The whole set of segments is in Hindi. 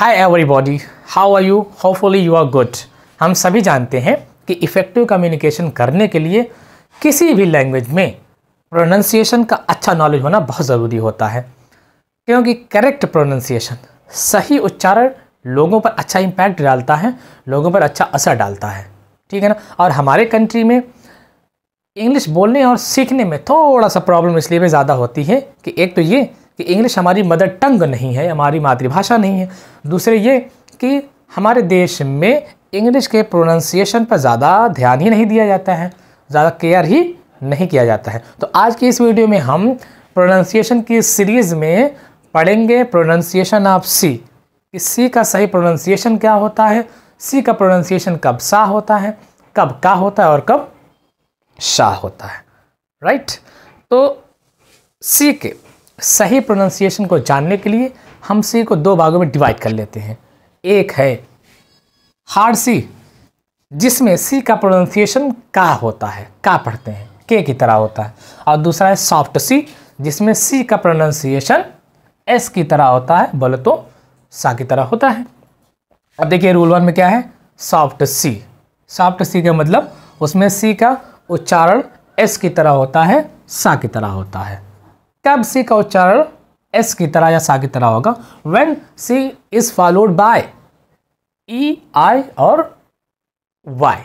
Hi everybody how are you hopefully you are good हम सभी जानते हैं कि इफ़ेक्टिव कम्युनिकेशन करने के लिए किसी भी लैंग्वेज में प्रोनंसिएशन का अच्छा नॉलेज होना बहुत ज़रूरी होता है क्योंकि करेक्ट प्रोनंसिएशन सही उच्चारण लोगों पर अच्छा इम्पैक्ट डालता है लोगों पर अच्छा असर डालता है ठीक है ना और हमारे कंट्री में इंग्लिश बोलने और सीखने में थोड़ा सा प्रॉब्लम इसलिए भी ज़्यादा होती है कि एक तो ये कि इंग्लिश हमारी मदर टंग नहीं है हमारी मातृभाषा नहीं है दूसरे ये कि हमारे देश में इंग्लिश के प्रोनाउंसिएशन पर ज़्यादा ध्यान ही नहीं दिया जाता है ज़्यादा केयर ही नहीं किया जाता है तो आज की इस वीडियो में हम प्रोनाउंसिएशन की सीरीज़ में पढ़ेंगे प्रोनाउंसिएशन ऑफ सी कि सी का सही प्रोनाउंसिएशन क्या होता है सी का प्रोनाउंसिएशन कब सा होता है कब का होता है और कब शाह होता है राइट तो सी के सही प्रोनाउंसिएशन को जानने के लिए हम सी को दो भागों में डिवाइड कर लेते हैं एक है हार्ड सी जिसमें सी का प्रोनाउंसिएशन का होता है का पढ़ते हैं के की तरह होता है और दूसरा है सॉफ्ट सी जिसमें सी का प्रोनाउंसिएशन एस की तरह होता है बोले तो सा की तरह होता है अब देखिए रूल वन में क्या है सॉफ्ट सी सॉफ्ट सी का मतलब उसमें सी का उच्चारण एस की तरह होता है सा की तरह होता है तब सी का उच्चारण एस की तरह या सा की तरह होगा when C is followed by E I और वाई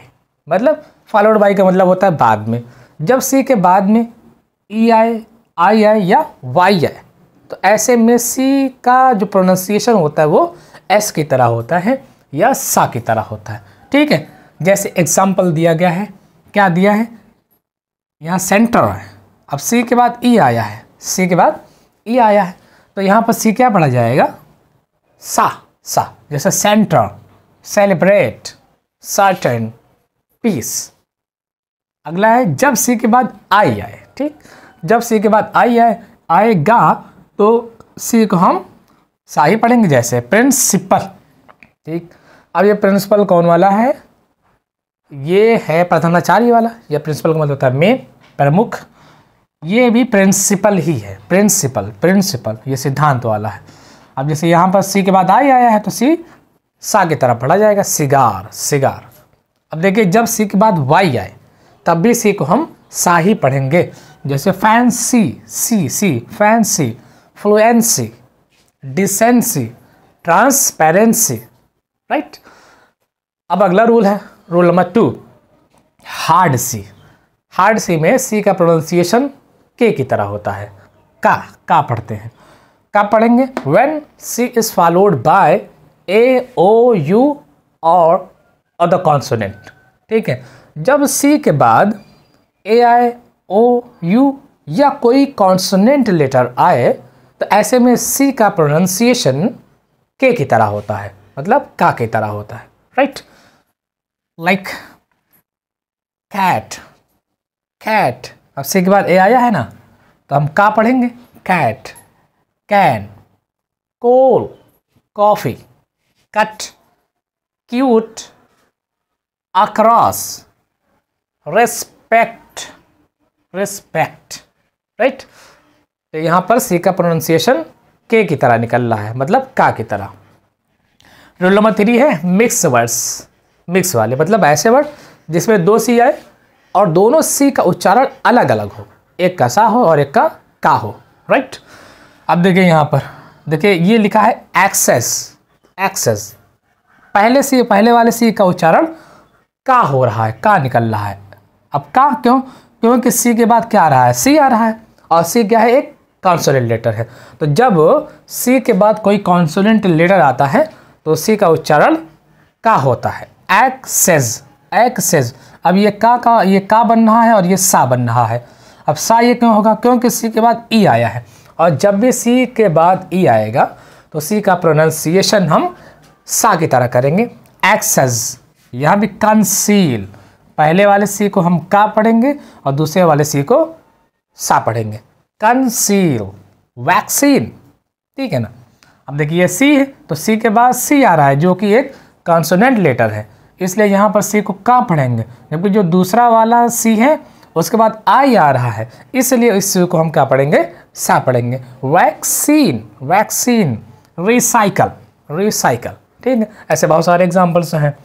मतलब फॉलोड बाई का मतलब होता है बाद में जब सी के बाद में ई आई आई आई या वाई आई तो ऐसे में सी का जो प्रोनाउंसिएशन होता है वो एस की तरह होता है या सा की तरह होता है ठीक है जैसे एग्जाम्पल दिया गया है क्या दिया है यहाँ सेंटर है अब सी के बाद ई e आया है सी के बाद ई आया है तो यहाँ पर सी क्या पढ़ा जाएगा सा सा जैसे सेंटर सेलिब्रेट सर्टन पीस अगला है जब सी के बाद आई आए ठीक जब सी के बाद आई आए आएगा तो सी को हम सा ही पढ़ेंगे जैसे प्रिंसिपल ठीक अब ये प्रिंसिपल कौन वाला है ये है प्रधानाचार्य वाला यह प्रिंसिपल का मतलब होता है मेन प्रमुख ये भी प्रिंसिपल ही है प्रिंसिपल प्रिंसिपल ये सिद्धांत वाला है अब जैसे यहाँ पर सी के बाद आई आया है तो सी सा की तरफ पढ़ा जाएगा सिगार सिगार अब देखिए जब सी के बाद वाई आए तब भी सी को हम सा ही पढ़ेंगे जैसे fancy C C fancy fluency decency transparency right अब अगला रूल है rule number two hard C hard C में सी का प्रोनाउंसिएशन के की तरह होता है का का पढ़ते हैं का पढ़ेंगे when C is followed by A O U और अदर कॉन्सोनेंट ठीक है जब सी के बाद ए आई ओ यू या कोई कॉन्सोनेंट लेटर आए तो ऐसे में सी का प्रोनाउंसिएशन के की तरह होता है मतलब का की तरह होता है राइट लाइक कैट कैट अब सी के बाद ए आया है ना तो हम का पढ़ेंगे cat can coal coffee cut cute across respect respect right तो यहाँ पर सी का प्रोनाउंसिएशन के की तरह निकल रहा है मतलब का की तरह रोल नंबर थ्री है मिक्स वर्ड्स मिक्स वाले मतलब ऐसे वर्ड जिसमें दो सी आए और दोनों सी का उच्चारण अलग अलग हो एक का सा हो और एक का का हो राइट अब देखिए यहाँ पर देखिए ये लिखा है एक्सेस एक्सेस पहले सी पहले वाले सी का उच्चारण का हो रहा है का निकल रहा है अब का क्यों क्योंकि सी के बाद क्या आ रहा है सी आ रहा है और सी क्या है एक कॉन्सोलेंट लेटर है तो जब सी के बाद कोई कॉन्सोलेंट लेटर आता है तो सी का उच्चारण का होता है एक्सेज एक्सेज अब ये का का ये का बन रहा है और ये सा बन रहा है अब सा ये क्यों होगा क्योंकि सी के बाद ई आया है और जब भी सी के बाद ई आएगा तो सी का प्रोनाउंसिएशन हम सा की तरह करेंगे एक्सेस यहाँ भी कंसील पहले वाले सी को हम का पढ़ेंगे और दूसरे वाले सी को सा पढ़ेंगे कंसील वैक्सीन ठीक है ना अब देखिए सी है तो सी के बाद सी आ रहा है जो कि एक कॉन्सोनेंट लेटर है इसलिए यहाँ पर सी को कहाँ पढ़ेंगे जबकि जो दूसरा वाला सी है उसके बाद आई आ रहा है इसलिए इस सी को हम क्या पढ़ेंगे सा पढ़ेंगे वैक्सीन वैक्सीन रिसाइकल रिसाइकल ठीक है ऐसे बहुत सारे एग्जाम्पल्स हैं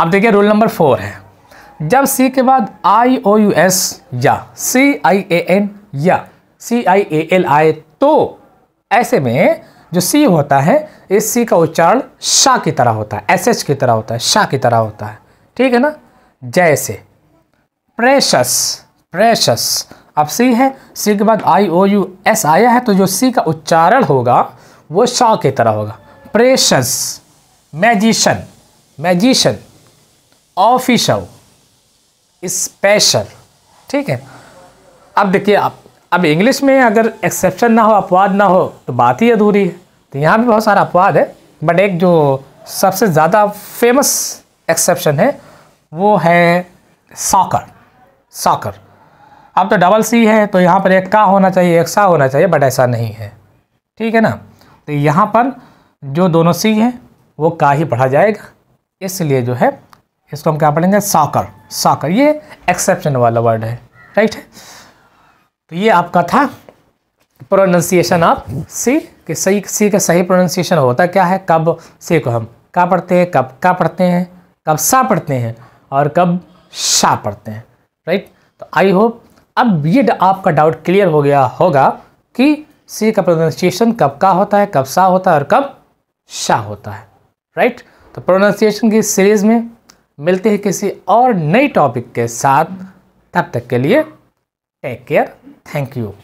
अब देखिए रूल नंबर फोर है जब सी के बाद आई ओ यू एस या सी आई ए एन या सी आई ए एल आए तो ऐसे में जो सी होता है इस सी का उच्चारण शाह की तरह होता है एस एच की तरह होता है शाह की तरह होता है ठीक है ना जैसे प्रेशस प्रेशस अब सी है सी के बाद आई ओ यू एस आया है तो जो सी का उच्चारण होगा वो शाह की तरह होगा precious magician magician official special ठीक है अब देखिए आप अब इंग्लिश में अगर एक्सेप्शन ना हो अपवाद ना हो तो बात ही अधूरी है तो यहाँ भी बहुत सारा अपवाद है बट एक जो सबसे ज़्यादा फेमस एक्सेप्शन है वो है सॉकर सॉकर अब तो डबल सी है तो यहाँ पर एक का होना चाहिए एक सा होना चाहिए बट ऐसा नहीं है ठीक है ना तो यहाँ पर जो दोनों सी हैं वो का ही पढ़ा जाएगा इसलिए जो है इसको हम क्या पढ़ेंगे सॉकर सॉकर ये एक्सेप्शन वाला वर्ड है राइट है तो ये आपका था प्रोनाउंसिएशन ऑफ सी कि सही सी का सही प्रोनाउंसिएशन होता क्या है कब सी को हम का पढ़ते हैं कब का पढ़ते हैं कब सा पढ़ते हैं और कब शा पढ़ते हैं राइट तो आई होप अब ये आपका डाउट क्लियर हो गया होगा कि सी का प्रोनाउंसिएशन कब का होता है कब सा होता है और कब शा होता है राइट तो प्रोनाउंसिएशन की सीरीज़ में मिलते हैं किसी और नई टॉपिक के साथ तब तक के लिए टेक केयर Thank you.